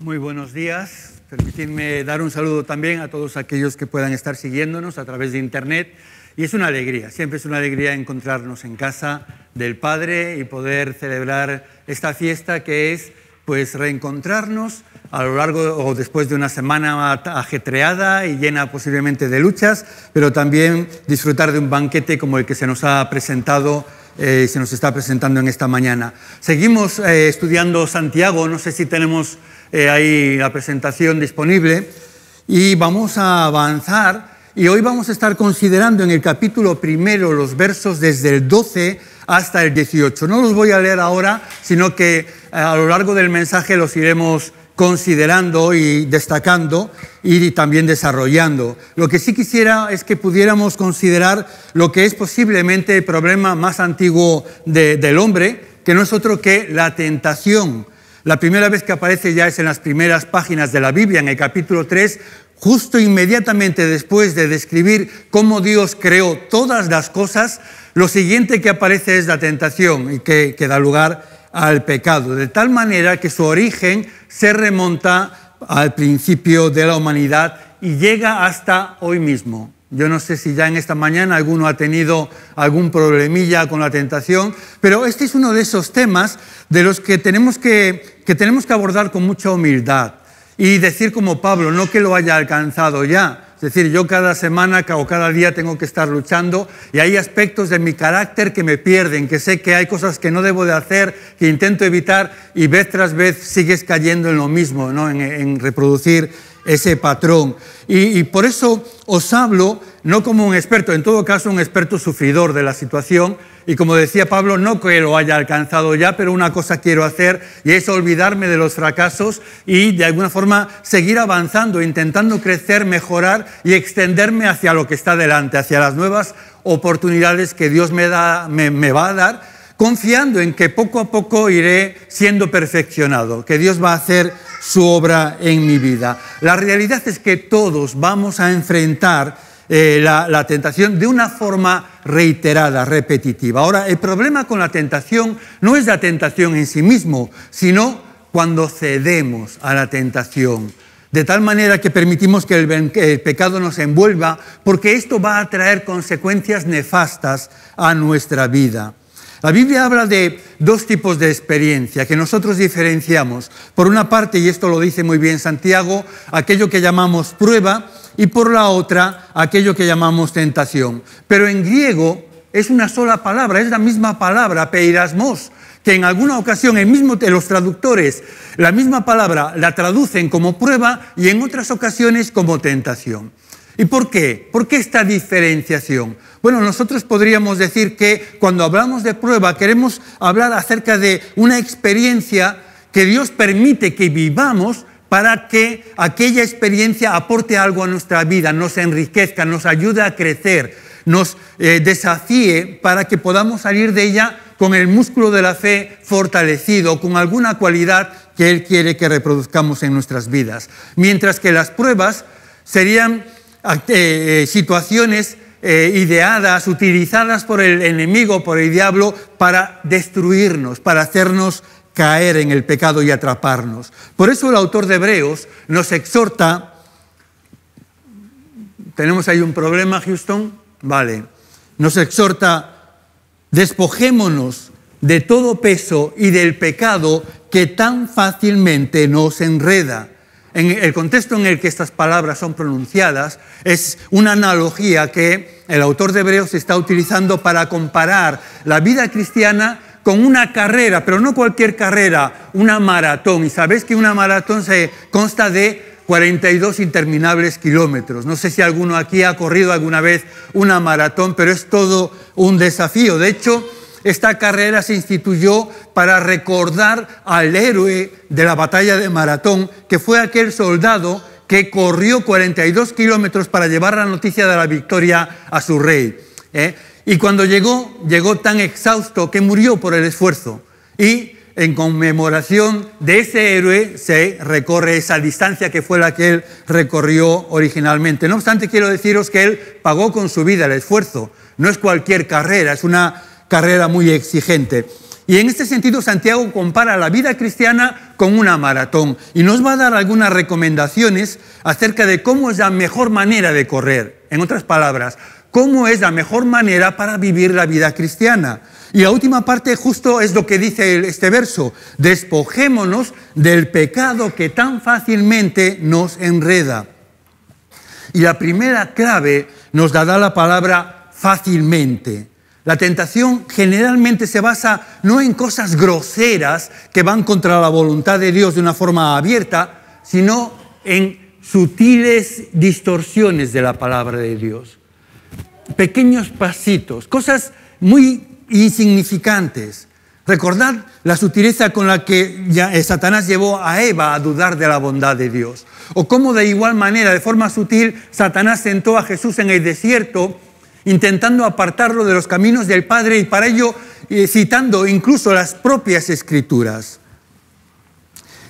Muy buenos días. Permitidme dar un saludo también a todos aquellos que puedan estar siguiéndonos a través de Internet. Y es una alegría, siempre es una alegría encontrarnos en casa del Padre y poder celebrar esta fiesta que es pues reencontrarnos a lo largo o después de una semana ajetreada y llena posiblemente de luchas, pero también disfrutar de un banquete como el que se nos ha presentado eh, se nos está presentando en esta mañana. Seguimos eh, estudiando Santiago, no sé si tenemos eh, ahí la presentación disponible, y vamos a avanzar. Y hoy vamos a estar considerando en el capítulo primero los versos desde el 12 hasta el 18. No los voy a leer ahora, sino que a lo largo del mensaje los iremos considerando y destacando y también desarrollando. Lo que sí quisiera es que pudiéramos considerar lo que es posiblemente el problema más antiguo del hombre, que no es otro que la tentación. La primera vez que aparece ya es en las primeras páginas de la Biblia, en el capítulo 3, justo inmediatamente después de describir cómo Dios creó todas las cosas, lo siguiente que aparece es la tentación y que, que da lugar al pecado, de tal manera que su origen se remonta al principio de la humanidad y llega hasta hoy mismo. Yo no sé si ya en esta mañana alguno ha tenido algún problemilla con la tentación, pero este es uno de esos temas de los que tenemos que, que tenemos que abordar con mucha humildad y decir como Pablo, no que lo haya alcanzado ya, es decir, yo cada semana o cada día tengo que estar luchando y hay aspectos de mi carácter que me pierden, que sé que hay cosas que no debo de hacer, que intento evitar y vez tras vez sigues cayendo en lo mismo, ¿no? en, en reproducir ese patrón. Y, por eso os hablo no como un experto, en todo caso un experto sufridor de la situación, y como decía Pablo, no que lo haya alcanzado ya, pero una cosa quiero hacer y es olvidarme de los fracasos y de alguna forma seguir avanzando, intentando crecer, mejorar y extenderme hacia lo que está delante, hacia las nuevas oportunidades que Dios me, da, me va a dar confiando en que poco a poco iré siendo perfeccionado, que Dios va a hacer su obra en mi vida. La realidad es que todos vamos a enfrentar eh, la, tentación de una forma reiterada, repetitiva. Ahora, el problema con la tentación no es la tentación en sí mismo, sino cuando cedemos a la tentación. De tal manera que permitimos que el pecado nos envuelva, porque esto va a traer consecuencias nefastas a nuestra vida. La Biblia habla de dos tipos de experiencia que nosotros diferenciamos. Por una parte, y esto lo dice muy bien Santiago, aquello que llamamos prueba y por la otra, aquello que llamamos tentación. Pero en griego es una sola palabra, es la misma palabra, peirasmos, que en alguna ocasión el mismo, eh, los traductores la misma palabra la traducen como prueba y en otras ocasiones como tentación. ¿Y por qué? ¿Por qué esta diferenciación? Bueno, nosotros podríamos decir que cuando hablamos de prueba queremos hablar acerca de una experiencia que Dios permite que vivamos para que aquella experiencia aporte algo a nuestra vida, nos enriquezca, nos ayude a crecer, nos eh, desafíe para que podamos salir de ella con el músculo de la fe fortalecido, con alguna cualidad que Él quiere que reproduzcamos en nuestras vidas. Mientras que las pruebas serían eh, eh, situaciones eh, ideadas, utilizadas por el enemigo, por el diablo, para destruirnos, para hacernos caer en el pecado y atraparnos. Por eso el autor de Hebreos nos exhorta, tenemos ahí un problema, Houston, vale, nos exhorta, despojémonos de todo peso y del pecado que tan fácilmente nos enreda en el contexto en el que estas palabras son pronunciadas, es una analogía que el autor de Hebreos está utilizando para comparar la vida cristiana con una carrera, pero no cualquier carrera, una maratón. Y sabéis que una maratón se consta de 42 interminables kilómetros. No sé si alguno aquí ha corrido alguna vez una maratón, pero es todo un desafío. De hecho, esta carrera se instituyó para recordar al héroe de la batalla de Maratón, que fue aquel soldado que corrió 42 kilómetros para llevar la noticia de la victoria a su rey. ¿eh? Y cuando llegó, llegó tan exhausto que murió por el esfuerzo. Y en conmemoración de ese héroe se recorre esa distancia que fue la que él recorrió originalmente. No obstante, quiero deciros que él pagó con su vida el esfuerzo. No es cualquier carrera, es una carrera muy exigente. Y en este sentido, Santiago compara la vida cristiana con una maratón y nos va a dar algunas recomendaciones acerca de cómo es la mejor manera de correr. En otras palabras, cómo es la mejor manera para vivir la vida cristiana. Y la última parte justo es lo que dice este verso, despojémonos del pecado que tan fácilmente nos enreda. Y la primera clave nos la da la palabra fácilmente. La tentación generalmente se basa no en cosas groseras que van contra la voluntad de Dios de una forma abierta, sino en sutiles distorsiones de la palabra de Dios. Pequeños pasitos, cosas muy insignificantes. Recordad la sutileza con la que eh, Satanás llevó a Eva a dudar de la bondad de Dios. O cómo de igual manera, de forma sutil, Satanás sentó a Jesús en el desierto intentando apartarlo de los caminos del Padre y para ello eh, citando incluso las propias escrituras.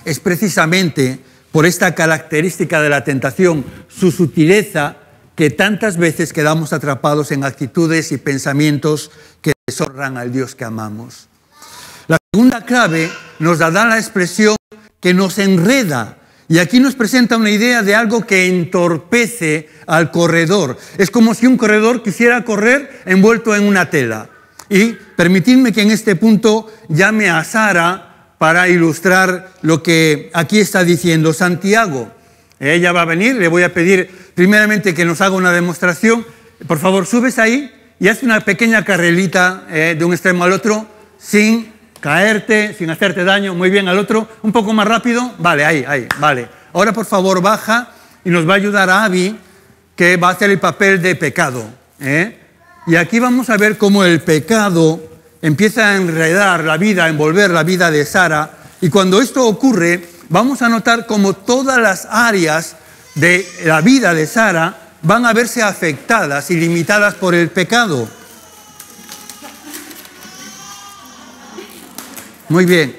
Es precisamente por esta característica de la tentación, su sutileza, que tantas veces quedamos atrapados en actitudes y pensamientos que deshonran al Dios que amamos. La segunda clave nos la da la expresión que nos enreda y aquí nos presenta una idea de algo que entorpece al corredor. Es como si un corredor quisiera correr envuelto en una tela. Y permitidme que en este punto llame a Sara para ilustrar lo que aquí está diciendo Santiago. Ella va a venir, le voy a pedir primeramente que nos haga una demostración. Por favor, subes ahí y haz una pequeña carrelita eh, de un extremo al otro sin caerte sin hacerte daño, muy bien al otro, un poco más rápido, vale, ahí, ahí, vale. Ahora por favor baja y nos va a ayudar a Abby, que va a hacer el papel de pecado. ¿eh? Y aquí vamos a ver cómo el pecado empieza a enredar la vida, a envolver la vida de Sara. Y cuando esto ocurre, vamos a notar cómo todas las áreas de la vida de Sara van a verse afectadas y limitadas por el pecado. Muy bien.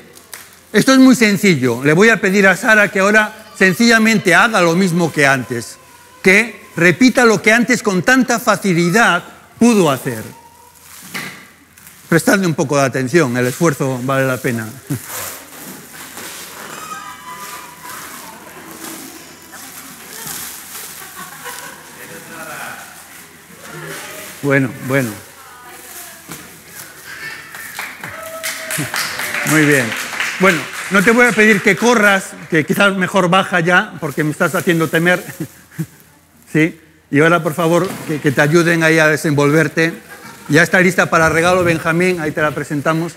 Esto es muy sencillo. Le voy a pedir a Sara que ahora sencillamente haga lo mismo que antes, que repita lo que antes con tanta facilidad pudo hacer. Prestadle un poco de atención, el esfuerzo vale la pena. Bueno, bueno. Muy bien. Bueno, no te voy a pedir que corras, que quizás mejor baja ya, porque me estás haciendo temer. ¿Sí? Y ahora, por favor, que, te ayuden ahí a desenvolverte. Ya está lista para regalo Benjamín, ahí te la presentamos.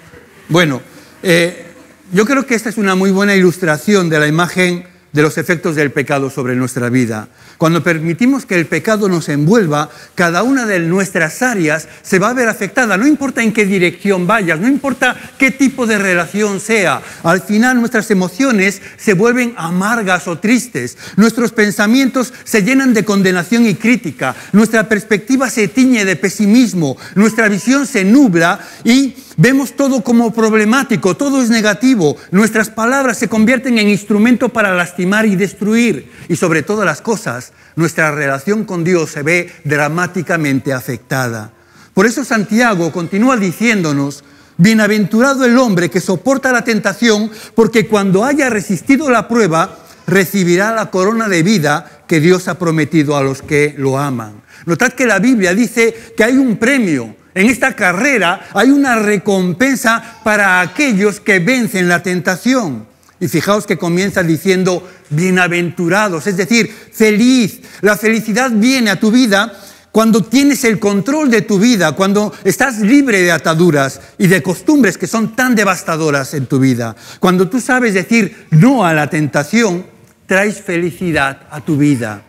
Bueno, eh, yo creo que esta es una muy buena ilustración de la imagen de los efectos del pecado sobre nuestra vida. Cuando permitimos que el pecado nos envuelva, cada una de nuestras áreas se va a ver afectada, no importa en qué dirección vayas, no importa qué tipo de relación sea. Al final nuestras emociones se vuelven amargas o tristes, nuestros pensamientos se llenan de condenación y crítica, nuestra perspectiva se tiñe de pesimismo, nuestra visión se nubla y Vemos todo como problemático, todo es negativo. Nuestras palabras se convierten en instrumento para lastimar y destruir. Y sobre todas las cosas, nuestra relación con Dios se ve dramáticamente afectada. Por eso Santiago continúa diciéndonos, bienaventurado el hombre que soporta la tentación, porque cuando haya resistido la prueba, recibirá la corona de vida que Dios ha prometido a los que lo aman. Notad que la Biblia dice que hay un premio en esta carrera hay una recompensa para aquellos que vencen la tentación. Y fijaos que comienza diciendo bienaventurados, es decir, feliz. La felicidad viene a tu vida cuando tienes el control de tu vida, cuando estás libre de ataduras y de costumbres que son tan devastadoras en tu vida. Cuando tú sabes decir no a la tentación, traes felicidad a tu vida.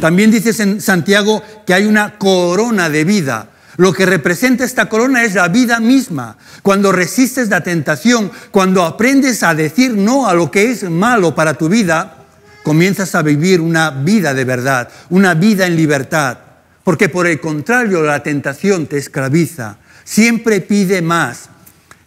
También dices en Santiago que hay una corona de vida. Lo que representa esta corona es la vida misma. Cuando resistes la tentación, cuando aprendes a decir no a lo que es malo para tu vida, comienzas a vivir una vida de verdad, una vida en libertad. Porque por el contrario, la tentación te esclaviza. Siempre pide más.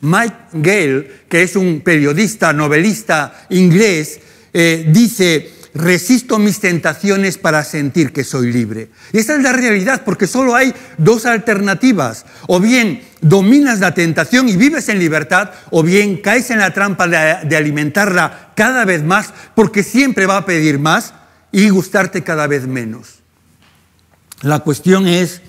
Mike Gale, que es un periodista, novelista inglés, eh, dice, resisto mis tentaciones para sentir que soy libre. Y esa es la realidad, porque solo hay dos alternativas. O bien dominas la tentación y vives en libertad, o bien caes en la trampa de, alimentarla cada vez más, porque siempre va a pedir más y gustarte cada vez menos. La cuestión es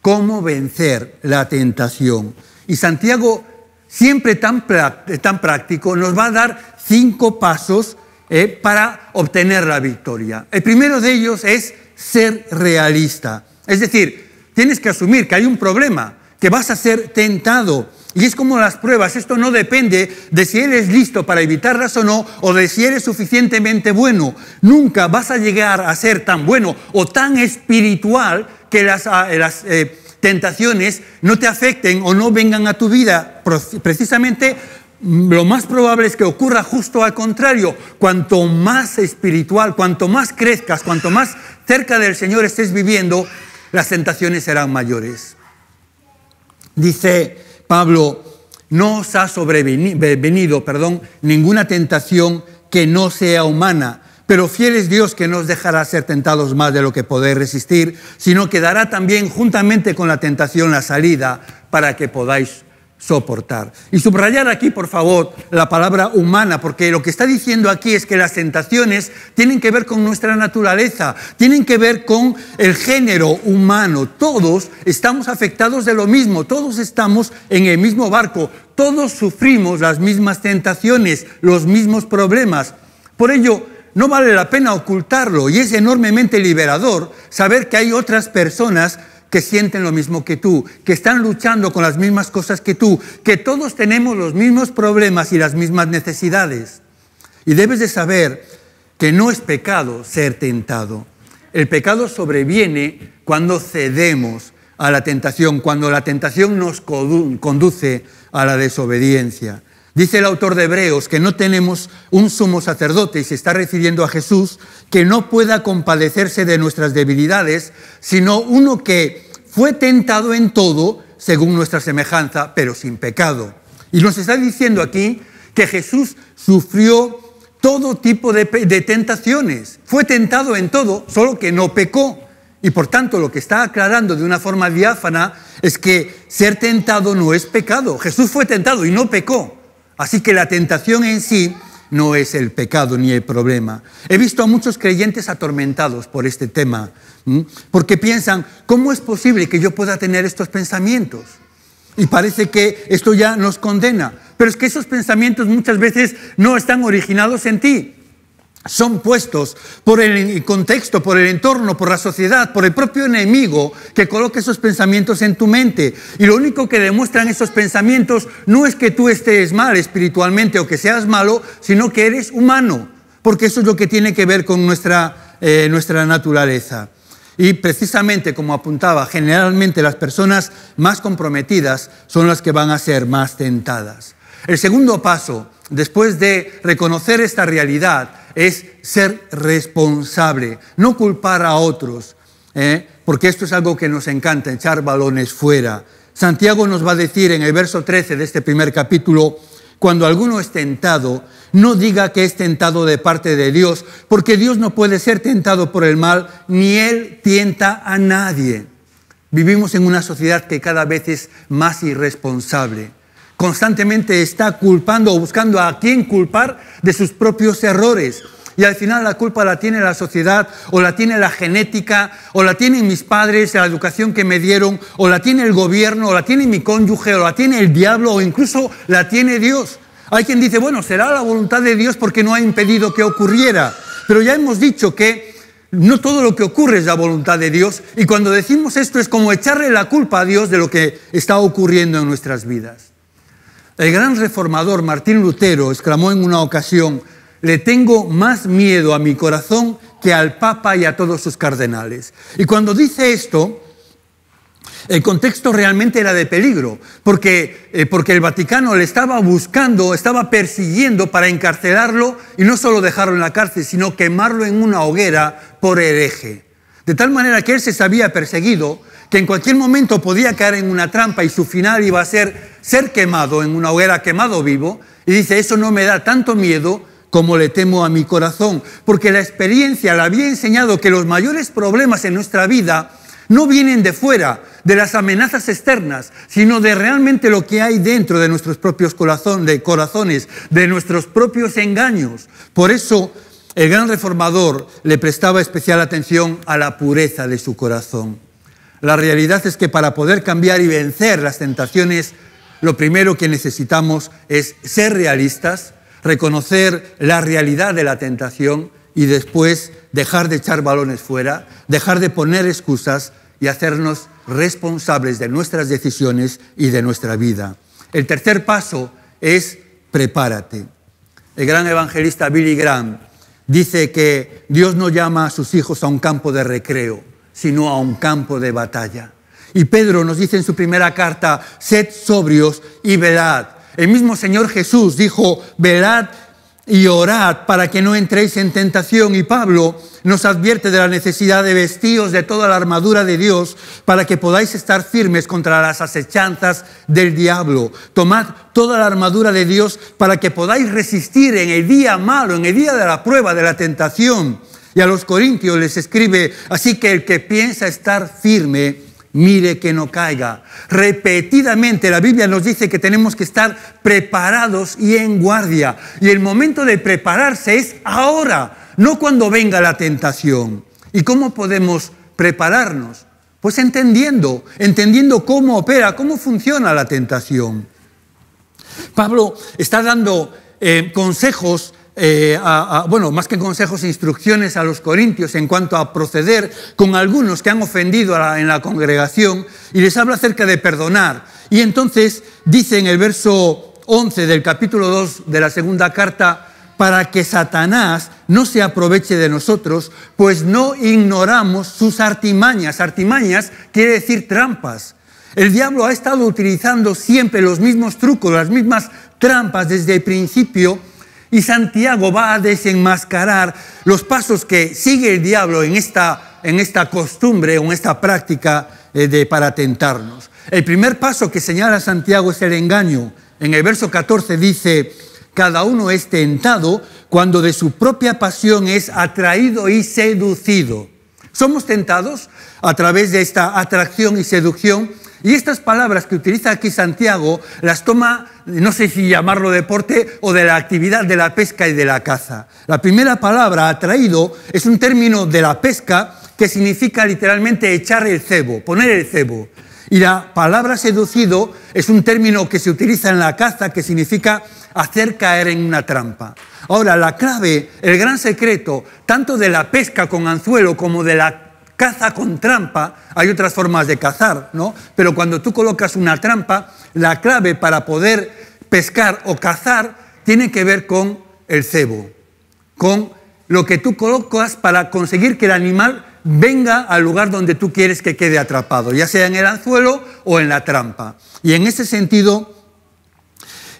cómo vencer la tentación. Y Santiago, siempre tan práctico, nos va a dar cinco pasos eh, para obtener la victoria. El primero de ellos es ser realista. Es decir, tienes que asumir que hay un problema, que vas a ser tentado. Y es como las pruebas, esto no depende de si eres listo para evitarlas o no, o de si eres suficientemente bueno. Nunca vas a llegar a ser tan bueno o tan espiritual que las, ah, eh, eh, tentaciones no te afecten o no vengan a tu vida. Precisamente lo más probable es que ocurra justo al contrario. Cuanto más espiritual, cuanto más crezcas, cuanto más cerca del Señor estés viviendo, las tentaciones serán mayores. Dice Pablo, no os ha sobrevenido perdón, ninguna tentación que no sea humana, pero fiel es Dios que no os dejará ser tentados más de lo que podéis resistir, sino que dará también juntamente con la tentación la salida para que podáis soportar. Y subrayar aquí, por favor, la palabra humana, porque lo que está diciendo aquí es que las tentaciones tienen que ver con nuestra naturaleza, tienen que ver con el género humano. Todos estamos afectados de lo mismo, todos estamos en el mismo barco, todos sufrimos las mismas tentaciones, los mismos problemas. Por ello, no vale la pena ocultarlo y es enormemente liberador saber que hay otras personas que sienten lo mismo que tú, que están luchando con las mismas cosas que tú, que todos tenemos los mismos problemas y las mismas necesidades. Y debes de saber que no es pecado ser tentado. El pecado sobreviene cuando cedemos a la tentación, cuando la tentación nos conduce a la desobediencia. Dice el autor de Hebreos que no tenemos un sumo sacerdote y se está refiriendo a Jesús que no pueda compadecerse de nuestras debilidades, sino uno que fue tentado en todo según nuestra semejanza, pero sin pecado. Y nos está diciendo aquí que Jesús sufrió todo tipo de, de tentaciones, fue tentado en todo, solo que no pecó. Y por tanto, lo que está aclarando de una forma diáfana es que ser tentado no es pecado. Jesús fue tentado y no pecó. Así que la tentación en sí no es el pecado ni el problema. He visto a muchos creyentes atormentados por este tema, porque piensan, ¿cómo es posible que yo pueda tener estos pensamientos? Y parece que esto ya nos condena, pero es que esos pensamientos muchas veces no están originados en ti son puestos por el contexto, por el entorno, por la sociedad, por el propio enemigo que coloca esos pensamientos en tu mente. Y lo único que demuestran esos pensamientos no es que tú estés mal espiritualmente o que seas malo, sino que eres humano, porque eso es lo que tiene que ver con nuestra, eh, nuestra naturaleza. Y precisamente, como apuntaba, generalmente las personas más comprometidas son las que van a ser más tentadas. El segundo paso después de reconocer esta realidad, es ser responsable, no culpar a otros, ¿eh? porque esto es algo que nos encanta, echar balones fuera. Santiago nos va a decir en el verso 13 de este primer capítulo, cuando alguno es tentado, no diga que es tentado de parte de Dios, porque Dios no puede ser tentado por el mal, ni Él tienta a nadie. Vivimos en una sociedad que cada vez es más irresponsable constantemente está culpando o buscando a quién culpar de sus propios errores. Y al final la culpa la tiene la sociedad, o la tiene la genética, o la tienen mis padres, la educación que me dieron, o la tiene el gobierno, o la tiene mi cónyuge, o la tiene el diablo, o incluso la tiene Dios. Hay quien dice, bueno, será la voluntad de Dios porque no ha impedido que ocurriera. Pero ya hemos dicho que no todo lo que ocurre es la voluntad de Dios. Y cuando decimos esto es como echarle la culpa a Dios de lo que está ocurriendo en nuestras vidas. El gran reformador Martín Lutero exclamó en una ocasión, le tengo más miedo a mi corazón que al Papa y a todos sus cardenales. Y cuando dice esto, el contexto realmente era de peligro, porque, eh, porque el Vaticano le estaba buscando, estaba persiguiendo para encarcelarlo y no solo dejarlo en la cárcel, sino quemarlo en una hoguera por hereje. De tal manera que él se sabía perseguido, que en cualquier momento podía caer en una trampa y su final iba a ser ser quemado en una hoguera quemado vivo, y dice, eso no me da tanto miedo como le temo a mi corazón, porque la experiencia le había enseñado que los mayores problemas en nuestra vida no vienen de fuera, de las amenazas externas, sino de realmente lo que hay dentro de nuestros propios de corazones, de nuestros propios engaños. Por eso el gran reformador le prestaba especial atención a la pureza de su corazón. La realidad es que para poder cambiar y vencer las tentaciones, lo primero que necesitamos es ser realistas, reconocer la realidad de la tentación y después dejar de echar balones fuera, dejar de poner excusas y hacernos responsables de nuestras decisiones y de nuestra vida. El tercer paso es prepárate. El gran evangelista Billy Graham dice que Dios no llama a sus hijos a un campo de recreo sino a un campo de batalla. Y Pedro nos dice en su primera carta, sed sobrios y velad. El mismo Señor Jesús dijo, velad y orad para que no entréis en tentación. Y Pablo nos advierte de la necesidad de vestíos de toda la armadura de Dios para que podáis estar firmes contra las asechanzas del diablo. Tomad toda la armadura de Dios para que podáis resistir en el día malo, en el día de la prueba, de la tentación y a los corintios les escribe, así que el que piensa estar firme, mire que no caiga. Repetidamente la Biblia nos dice que tenemos que estar preparados y en guardia. Y el momento de prepararse es ahora, no cuando venga la tentación. ¿Y cómo podemos prepararnos? Pues entendiendo, entendiendo cómo opera, cómo funciona la tentación. Pablo está dando eh, consejos eh, bueno, más que consejos, e instrucciones a los corintios en cuanto a proceder con algunos que han ofendido en la congregación y les habla acerca de perdonar. Y entonces dice en el verso 11 del capítulo 2 de la segunda carta, para que Satanás no se aproveche de nosotros, pues no ignoramos sus artimañas. Artimañas quiere decir trampas. El diablo ha estado utilizando siempre los mismos trucos, las mismas trampas desde el principio y Santiago va a desenmascarar los pasos que sigue el diablo en esta, en esta costumbre, en esta práctica eh, para tentarnos. El primer paso que señala Santiago es el engaño. En el verso 14 dice, cada uno es tentado cuando de su propia pasión es atraído y seducido. Somos tentados a través de esta atracción y seducción y estas palabras que utiliza aquí Santiago las toma, no sé si llamarlo deporte o de la actividad de la pesca y de la caza. La primera palabra, atraído, es un término de la pesca que significa literalmente echar el cebo, poner el cebo. Y la palabra seducido es un término que se utiliza en la caza que significa hacer caer en una trampa. Ahora, la clave, el gran secreto, tanto de la pesca con anzuelo como de la caza con trampa, hay otras formas de cazar, ¿no? Pero cuando tú colocas una trampa, la clave para poder pescar o cazar tiene que ver con el cebo, con lo que tú colocas para conseguir que el animal venga al lugar donde tú quieres que quede atrapado, ya sea en el anzuelo o en la trampa. Y en ese sentido,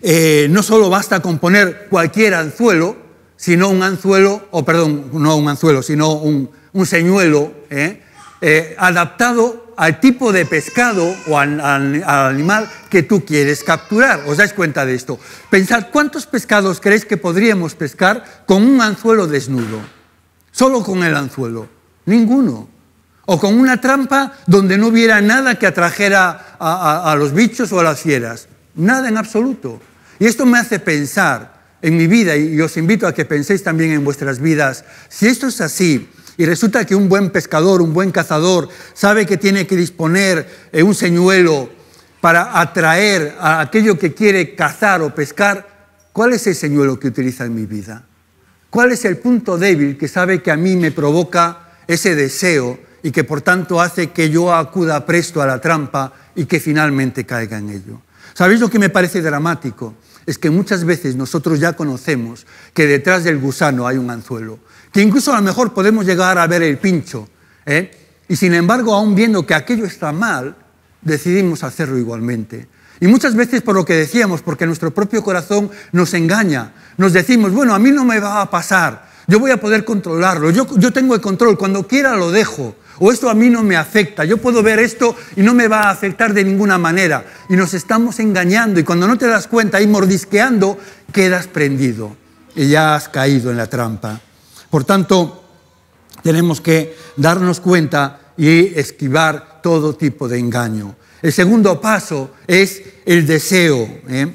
eh, no solo basta con poner cualquier anzuelo, sino un anzuelo, o perdón, no un anzuelo, sino un, un señuelo, ¿eh? Eh, adaptado al tipo de pescado o al, animal que tú quieres capturar. ¿Os dais cuenta de esto? Pensad cuántos pescados creéis que podríamos pescar con un anzuelo desnudo, solo con el anzuelo, ninguno. O con una trampa donde no hubiera nada que atrajera a los bichos o a las fieras. Nada en absoluto. Y esto me hace pensar en mi vida, y os invito a que penséis también en vuestras vidas, si esto es así, y resulta que un buen pescador, un buen cazador, sabe que tiene que disponer eh, un señuelo para atraer a aquello que quiere cazar o pescar. ¿Cuál es el señuelo que utiliza en mi vida? ¿Cuál es el punto débil que sabe que a mí me provoca ese deseo y que por tanto hace que yo acuda presto a la trampa y que finalmente caiga en ello? ¿Sabéis lo que me parece dramático? Es que muchas veces nosotros ya conocemos que detrás del gusano hay un anzuelo que incluso a lo mejor podemos llegar a ver el pincho. ¿eh? Y sin embargo, aún viendo que aquello está mal, decidimos hacerlo igualmente. Y muchas veces por lo que decíamos, porque nuestro propio corazón nos engaña, nos decimos, bueno, a mí no me va a pasar, yo voy a poder controlarlo, yo tengo el control, cuando quiera lo dejo, o esto a mí no me afecta, yo puedo ver esto y no me va a afectar de ninguna manera. Y nos estamos engañando y cuando no te das cuenta y mordisqueando, quedas prendido y ya has caído en la trampa. Por tanto, tenemos que darnos cuenta y esquivar todo tipo de engaño. El segundo paso es el deseo. ¿eh?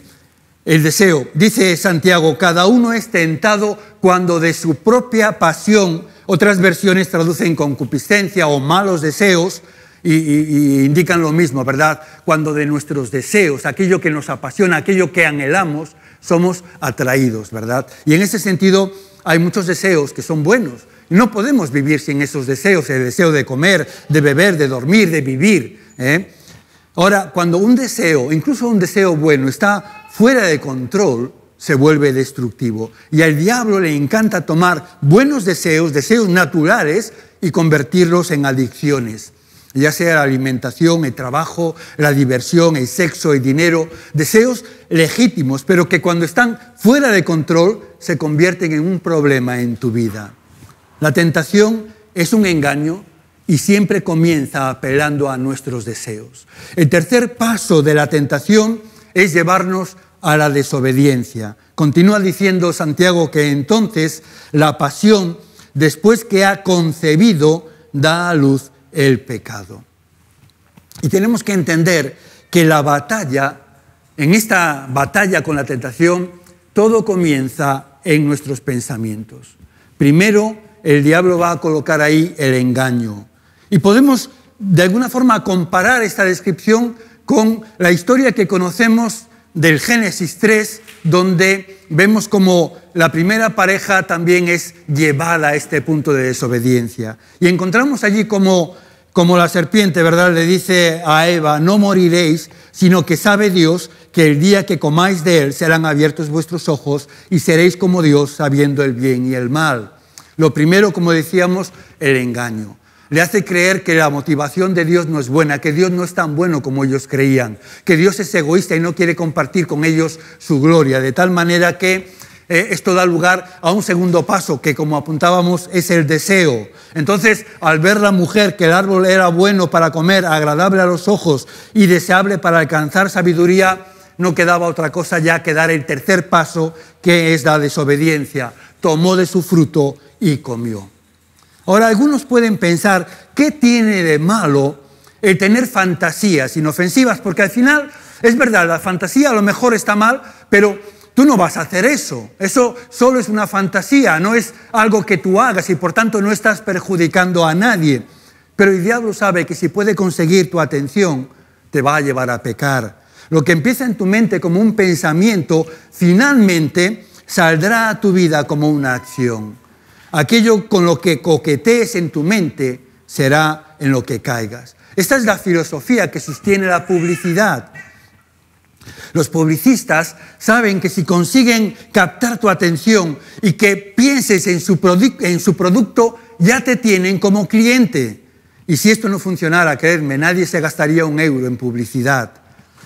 El deseo. Dice Santiago, cada uno es tentado cuando de su propia pasión, otras versiones traducen concupiscencia o malos deseos, e y, indican lo mismo, ¿verdad? Cuando de nuestros deseos, aquello que nos apasiona, aquello que anhelamos, somos atraídos, ¿verdad? Y en ese sentido, hay muchos deseos que son buenos. No podemos vivir sin esos deseos, el deseo de comer, de beber, de dormir, de vivir. ¿eh? Ahora, cuando un deseo, incluso un deseo bueno, está fuera de control, se vuelve destructivo. Y al diablo le encanta tomar buenos deseos, deseos naturales, y convertirlos en adicciones ya sea la alimentación, el trabajo, la diversión, el sexo, el dinero, deseos legítimos, pero que cuando están fuera de control se convierten en un problema en tu vida. La tentación es un engaño y siempre comienza apelando a nuestros deseos. El tercer paso de la tentación es llevarnos a la desobediencia. Continúa diciendo Santiago que entonces la pasión, después que ha concebido, da a luz el pecado. Y tenemos que entender que la batalla, en esta batalla con la tentación, todo comienza en nuestros pensamientos. Primero, el diablo va a colocar ahí el engaño. Y podemos, de alguna forma, comparar esta descripción con la historia que conocemos del Génesis 3, donde vemos como la primera pareja también es llevada a este punto de desobediencia. Y encontramos allí como, como la serpiente, ¿verdad? Le dice a Eva, no moriréis, sino que sabe Dios que el día que comáis de él serán abiertos vuestros ojos y seréis como Dios sabiendo el bien y el mal. Lo primero, como decíamos, el engaño. Le hace creer que la motivación de Dios no es buena, que Dios no es tan bueno como ellos creían, que Dios es egoísta y no quiere compartir con ellos su gloria, de tal manera que eh, esto da lugar a un segundo paso que, como apuntábamos, es el deseo. Entonces, al ver la mujer que el árbol era bueno para comer, agradable a los ojos y deseable para alcanzar sabiduría, no quedaba otra cosa ya que dar el tercer paso, que es la desobediencia. Tomó de su fruto y comió. Ahora, algunos pueden pensar, ¿qué tiene de malo el tener fantasías inofensivas? Porque al final, es verdad, la fantasía a lo mejor está mal, pero Tú no vas a hacer eso. Eso solo es una fantasía, no es algo que tú hagas y por tanto no estás perjudicando a nadie. Pero el diablo sabe que si puede conseguir tu atención, te va a llevar a pecar. Lo que empieza en tu mente como un pensamiento, finalmente saldrá a tu vida como una acción. Aquello con lo que coquetees en tu mente será en lo que caigas. Esta es la filosofía que sostiene la publicidad. Los publicistas saben que si consiguen captar tu atención y que pienses en su, producto, ya te tienen como cliente. Y si esto no funcionara, creerme, nadie se gastaría un euro en publicidad.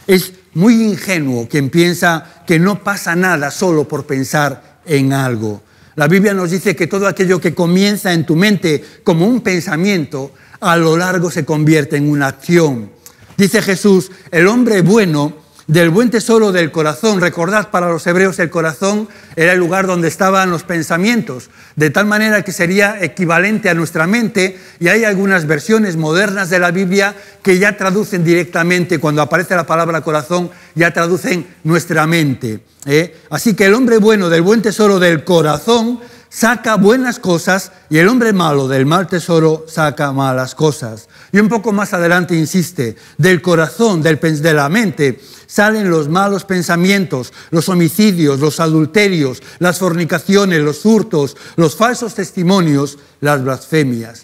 Es muy ingenuo quien piensa que no pasa nada solo por pensar en algo. La Biblia nos dice que todo aquello que comienza en tu mente como un pensamiento, a lo largo se convierte en una acción. Dice Jesús, el hombre bueno del buen tesoro del corazón. Recordad, para los hebreos el corazón era el lugar donde estaban los pensamientos, de tal manera que sería equivalente a nuestra mente y hay algunas versiones modernas de la Biblia que ya traducen directamente, cuando aparece la palabra corazón, ya traducen nuestra mente. ¿eh? Así que el hombre bueno del buen tesoro del corazón saca buenas cosas y el hombre malo del mal tesoro saca malas cosas. Y un poco más adelante insiste, del corazón, del, de la mente salen los malos pensamientos, los homicidios, los adulterios, las fornicaciones, los hurtos, los falsos testimonios, las blasfemias.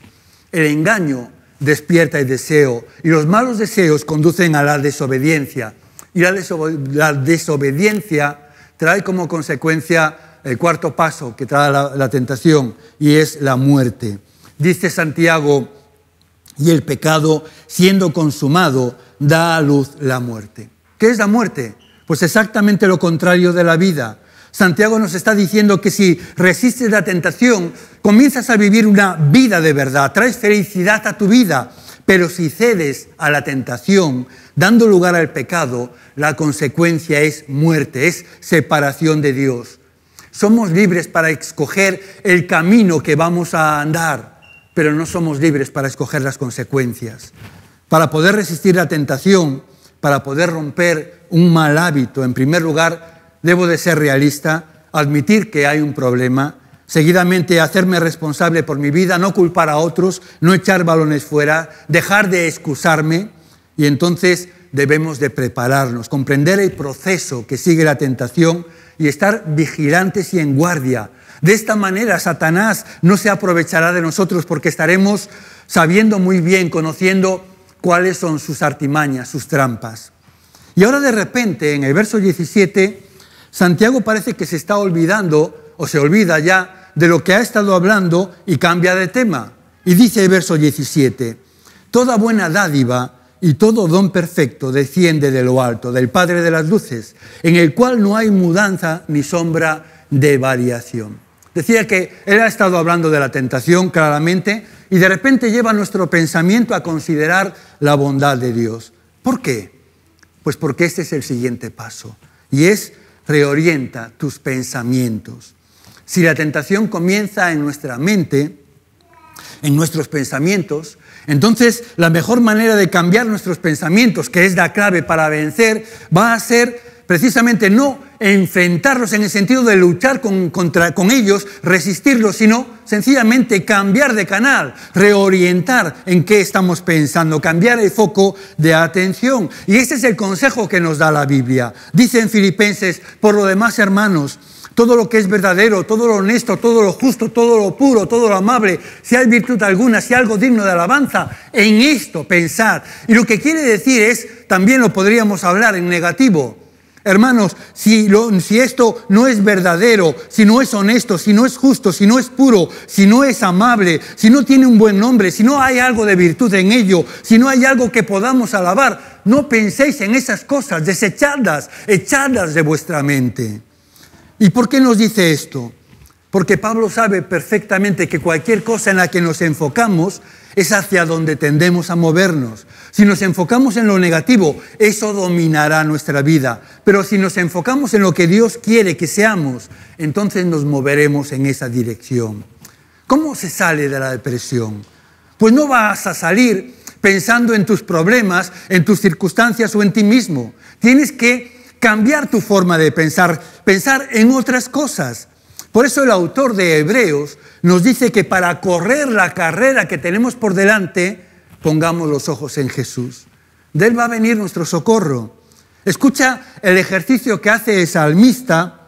El engaño despierta el deseo y los malos deseos conducen a la desobediencia. Y la, desobediencia trae como consecuencia el cuarto paso que trae la tentación y es la muerte. Dice Santiago, y el pecado, siendo consumado, da a luz la muerte. ¿Qué es la muerte? Pues exactamente lo contrario de la vida. Santiago nos está diciendo que si resistes la tentación, comienzas a vivir una vida de verdad, traes felicidad a tu vida, pero si cedes a la tentación, dando lugar al pecado, la consecuencia es muerte, es separación de Dios. Somos libres para escoger el camino que vamos a andar, pero no somos libres para escoger las consecuencias. Para poder resistir la tentación, para poder romper un mal hábito, en primer lugar, debo de ser realista, admitir que hay un problema, seguidamente hacerme responsable por mi vida, no culpar a otros, no echar balones fuera, dejar de excusarme y entonces debemos de prepararnos, comprender el proceso que sigue la tentación y estar vigilantes y en guardia. De esta manera Satanás no se aprovechará de nosotros porque estaremos sabiendo muy bien, conociendo cuáles son sus artimañas, sus trampas. Y ahora de repente, en el verso 17, Santiago parece que se está olvidando, o se olvida ya, de lo que ha estado hablando y cambia de tema. Y dice el verso 17, Toda buena dádiva y todo don perfecto desciende de lo alto, del Padre de las Luces, en el cual no hay mudanza ni sombra de variación. Decía que él ha estado hablando de la tentación claramente y de repente lleva nuestro pensamiento a considerar la bondad de Dios. ¿Por qué? Pues porque este es el siguiente paso y es reorienta tus pensamientos. Si la tentación comienza en nuestra mente, en nuestros pensamientos, entonces la mejor manera de cambiar nuestros pensamientos, que es la clave para vencer, va a ser precisamente no enfrentarlos en el sentido de luchar con, ellos, resistirlos, sino sencillamente cambiar de canal, reorientar en qué estamos pensando, cambiar el foco de atención. Y ese es el consejo que nos da la Biblia. Dicen en Filipenses, por lo demás hermanos, todo lo que es verdadero, todo lo honesto, todo lo justo, todo lo puro, todo lo amable, si hay virtud alguna, si hay algo digno de alabanza, en esto pensar. Y lo que quiere decir es, también lo podríamos hablar en negativo, Hermanos, si, esto no es verdadero, si no es honesto, si no es justo, si no es puro, si no es amable, si no tiene un buen nombre, si no hay algo de virtud en ello, si no hay algo que podamos alabar, no penséis en esas cosas, desechadlas, echadlas de vuestra mente. ¿Y por qué nos dice esto? Porque Pablo sabe perfectamente que cualquier cosa en la que nos enfocamos es hacia donde tendemos a movernos. Si nos enfocamos en lo negativo, eso dominará nuestra vida. Pero si nos enfocamos en lo que Dios quiere que seamos, entonces nos moveremos en esa dirección. ¿Cómo se sale de la depresión? Pues no vas a salir pensando en tus problemas, en tus circunstancias o en ti mismo. Tienes que cambiar tu forma de pensar, pensar en otras cosas. Por eso el autor de Hebreos nos dice que para correr la carrera que tenemos por delante, pongamos los ojos en Jesús. De Él va a venir nuestro socorro. Escucha el ejercicio que hace el salmista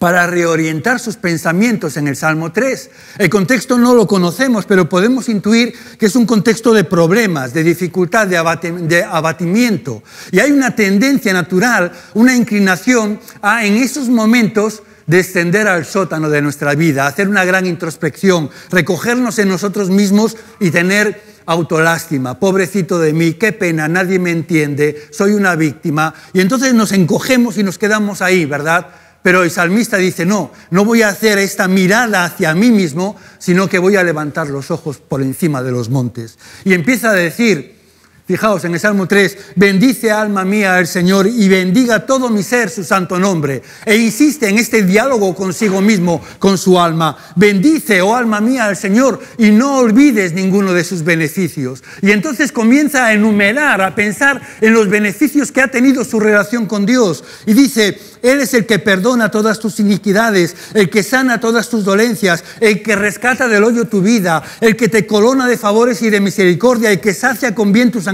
para reorientar sus pensamientos en el Salmo 3. El contexto no lo conocemos, pero podemos intuir que es un contexto de problemas, de dificultad, de, abatimiento. Y hay una tendencia natural, una inclinación a en esos momentos descender al sótano de nuestra vida, hacer una gran introspección, recogernos en nosotros mismos y tener autolástima. Pobrecito de mí, qué pena, nadie me entiende, soy una víctima. Y entonces nos encogemos y nos quedamos ahí, ¿verdad? Pero el salmista dice, no, no voy a hacer esta mirada hacia mí mismo, sino que voy a levantar los ojos por encima de los montes. Y empieza a decir, Fijaos en el Salmo 3, bendice alma mía al Señor y bendiga todo mi ser su santo nombre. E insiste en este diálogo consigo mismo, con su alma. Bendice, oh alma mía, al Señor y no olvides ninguno de sus beneficios. Y entonces comienza a enumerar, a pensar en los beneficios que ha tenido su relación con Dios. Y dice, Él es el que perdona todas tus iniquidades, el que sana todas tus dolencias, el que rescata del hoyo tu vida, el que te corona de favores y de misericordia, el que sacia con bien tus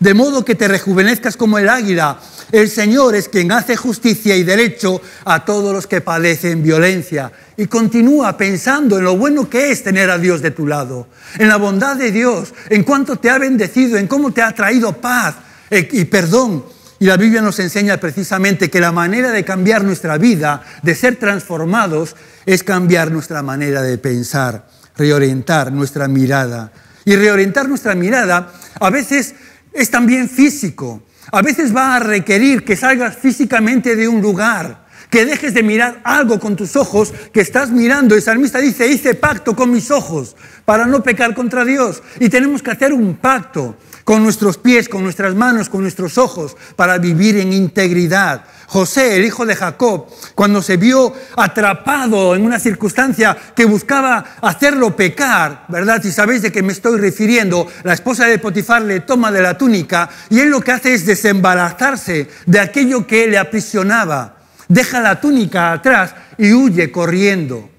de modo que te rejuvenezcas como el águila. El Señor es quien hace justicia y derecho a todos los que padecen violencia. Y continúa pensando en lo bueno que es tener a Dios de tu lado, en la bondad de Dios, en cuánto te ha bendecido, en cómo te ha traído paz eh, y perdón. Y la Biblia nos enseña precisamente que la manera de cambiar nuestra vida, de ser transformados, es cambiar nuestra manera de pensar, reorientar nuestra mirada y reorientar nuestra mirada a veces es también físico. A veces va a requerir que salgas físicamente de un lugar, que dejes de mirar algo con tus ojos que estás mirando. El salmista dice, hice pacto con mis ojos para no pecar contra Dios. Y tenemos que hacer un pacto con nuestros pies, con nuestras manos, con nuestros ojos, para vivir en integridad. José, el hijo de Jacob, cuando se vio atrapado en una circunstancia que buscaba hacerlo pecar, ¿verdad? Si sabéis de qué me estoy refiriendo, la esposa de Potifar le toma de la túnica y él lo que hace es desembarazarse de aquello que le aprisionaba. Deja la túnica atrás y huye corriendo.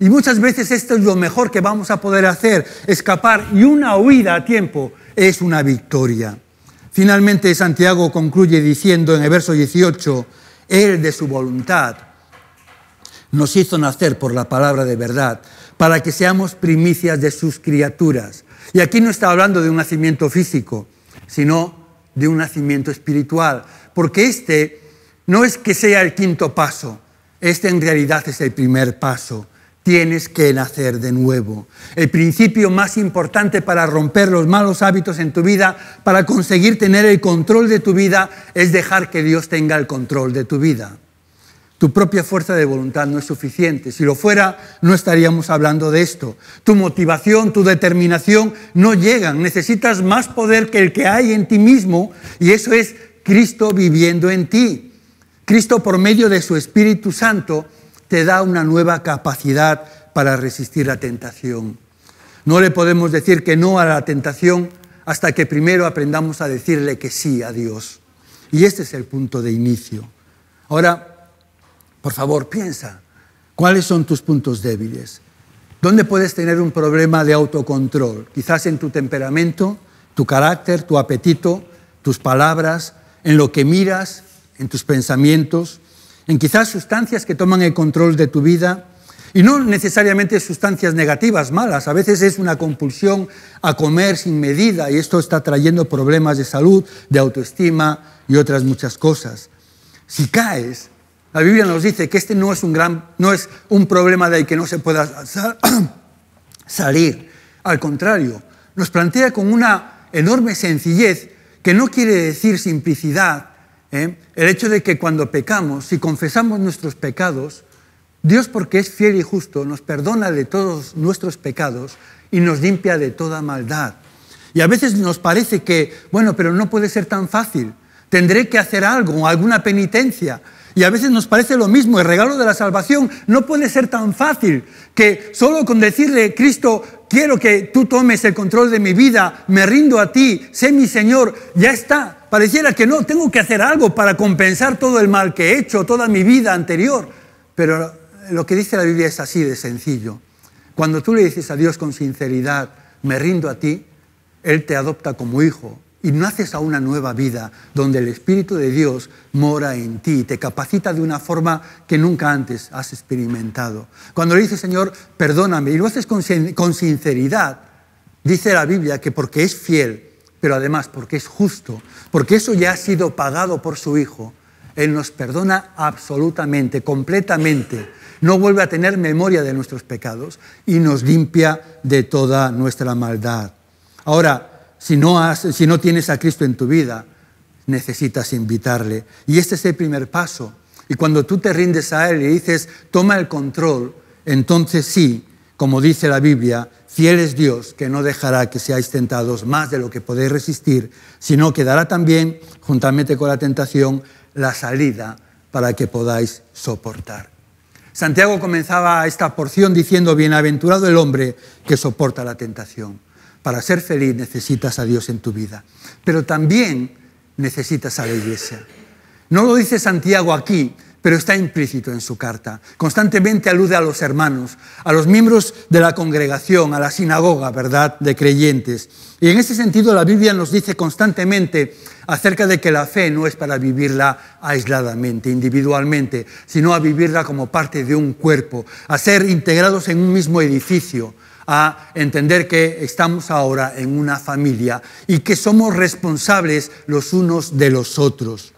Y muchas veces esto es lo mejor que vamos a poder hacer, escapar y una huida a tiempo es una victoria. Finalmente Santiago concluye diciendo en el verso 18, Él de su voluntad nos hizo nacer por la palabra de verdad, para que seamos primicias de sus criaturas. Y aquí no está hablando de un nacimiento físico, sino de un nacimiento espiritual, porque este no es que sea el quinto paso, este en realidad es el primer paso tienes que nacer de nuevo. El principio más importante para romper los malos hábitos en tu vida, para conseguir tener el control de tu vida, es dejar que Dios tenga el control de tu vida. Tu propia fuerza de voluntad no es suficiente. Si lo fuera, no estaríamos hablando de esto. Tu motivación, tu determinación no llegan. Necesitas más poder que el que hay en ti mismo y eso es Cristo viviendo en ti. Cristo por medio de su Espíritu Santo te da una nueva capacidad para resistir la tentación. No le podemos decir que no a la tentación hasta que primero aprendamos a decirle que sí a Dios. Y este es el punto de inicio. Ahora, por favor, piensa, ¿cuáles son tus puntos débiles? ¿Dónde puedes tener un problema de autocontrol? Quizás en tu temperamento, tu carácter, tu apetito, tus palabras, en lo que miras, en tus pensamientos en quizás sustancias que toman el control de tu vida. Y no necesariamente sustancias negativas, malas. A veces es una compulsión a comer sin medida y esto está trayendo problemas de salud, de autoestima y otras muchas cosas. Si caes, la Biblia nos dice que este no es un, gran, no es un problema de que no se pueda salir. Al contrario, nos plantea con una enorme sencillez que no quiere decir simplicidad, ¿eh? el hecho de que cuando pecamos, si confesamos nuestros pecados, Dios, porque es fiel y justo, nos perdona de todos nuestros pecados y nos limpia de toda maldad. Y a veces nos parece que, bueno, pero no puede ser tan fácil. Tendré que hacer algo, alguna penitencia. Y a veces nos parece lo mismo, el regalo de la salvación no puede ser tan fácil que solo con decirle, Cristo, quiero que tú tomes el control de mi vida, me rindo a ti, sé mi Señor, ya está. Pareciera que no, tengo que hacer algo para compensar todo el mal que he hecho toda mi vida anterior. Pero lo que dice la Biblia es así de sencillo. Cuando tú le dices a Dios con sinceridad, me rindo a ti, Él te adopta como hijo, y naces a una nueva vida donde el Espíritu de Dios mora en ti y te capacita de una forma que nunca antes has experimentado. Cuando le dices, Señor, perdóname, y lo haces con, con sinceridad, dice la Biblia que porque es fiel, pero además porque es justo, porque eso ya ha sido pagado por su Hijo, Él nos perdona absolutamente, completamente, no vuelve a tener memoria de nuestros pecados y nos limpia de toda nuestra maldad. Ahora, si no, tienes a Cristo en tu vida, necesitas invitarle. Y este es el primer paso. Y cuando tú te rindes a Él y dices, toma el control, entonces sí, como dice la Biblia, fiel es Dios que no dejará que seáis tentados más de lo que podéis resistir, sino que dará también, juntamente con la tentación, la salida para que podáis soportar. Santiago comenzaba esta porción diciendo, bienaventurado el hombre que soporta la tentación. Para ser feliz necesitas a Dios en tu vida, pero también necesitas a la iglesia. No lo dice Santiago aquí, pero está implícito en su carta. Constantemente alude a los hermanos, a los miembros de la congregación, a la sinagoga, ¿verdad?, de creyentes. Y en ese sentido la Biblia nos dice constantemente acerca de que la fe no es para vivirla aisladamente, individualmente, sino a vivirla como parte de un cuerpo, a ser integrados en un mismo edificio, a entender que estamos ahora en una familia y que somos responsables los unos de los otros.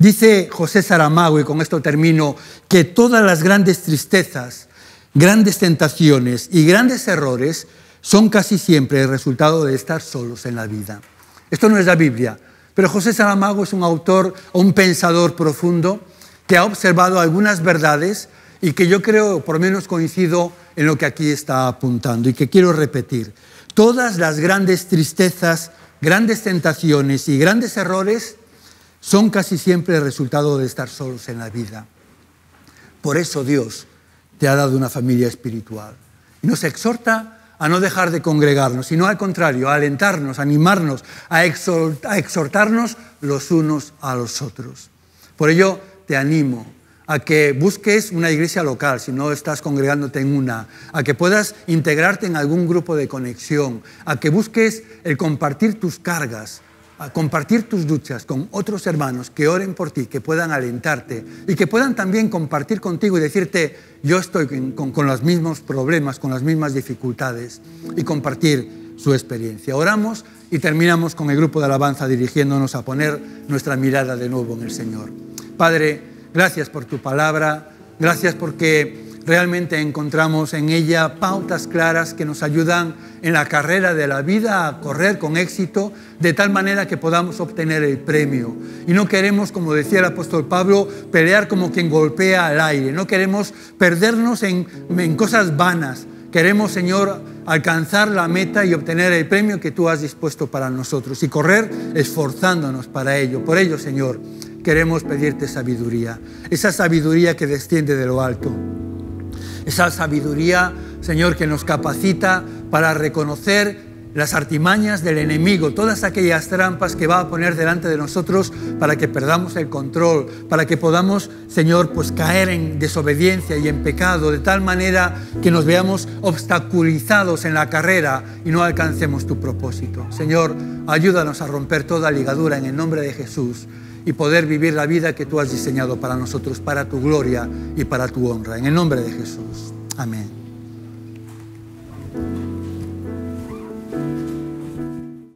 Dice José Saramago, y con esto termino, que todas las grandes tristezas, grandes tentaciones y grandes errores son casi siempre el resultado de estar solos en la vida. Esto no es la Biblia, pero José Saramago es un autor, un pensador profundo que ha observado algunas verdades y que yo creo, por lo menos coincido, en lo que aquí está apuntando y que quiero repetir. Todas las grandes tristezas, grandes tentaciones y grandes errores son casi siempre el resultado de estar solos en la vida. Por eso Dios te ha dado una familia espiritual. Y nos exhorta a no dejar de congregarnos, sino al contrario, a alentarnos, animarnos, a exhortarnos los unos a los otros. Por ello, te animo a que busques una iglesia local si no estás congregándote en una, a que puedas integrarte en algún grupo de conexión, a que busques el compartir tus cargas, a compartir tus duchas con otros hermanos que oren por ti, que puedan alentarte y que puedan también compartir contigo y decirte, yo estoy con, con los mismos problemas, con las mismas dificultades y compartir su experiencia. Oramos y terminamos con el grupo de alabanza dirigiéndonos a poner nuestra mirada de nuevo en el Señor. Padre, Gracias por tu palabra. Gracias porque realmente encontramos en ella pautas claras que nos ayudan en la carrera de la vida a correr con éxito de tal manera que podamos obtener el premio. Y no queremos, como decía el apóstol Pablo, pelear como quien golpea al aire. No queremos perdernos en, en cosas vanas. Queremos, Señor, alcanzar la meta y obtener el premio que tú has dispuesto para nosotros y correr esforzándonos para ello. Por ello, Señor, queremos pedirte sabiduría, esa sabiduría que desciende de lo alto, esa sabiduría, Señor, que nos capacita para reconocer las artimañas del enemigo, todas aquellas trampas que va a poner delante de nosotros para que perdamos el control, para que podamos, Señor, pues caer en desobediencia y en pecado, de tal manera que nos veamos obstaculizados en la carrera y no alcancemos tu propósito. Señor, ayúdanos a romper toda ligadura en el nombre de Jesús y poder vivir la vida que tú has diseñado para nosotros, para tu gloria y para tu honra. En el nombre de Jesús. Amén.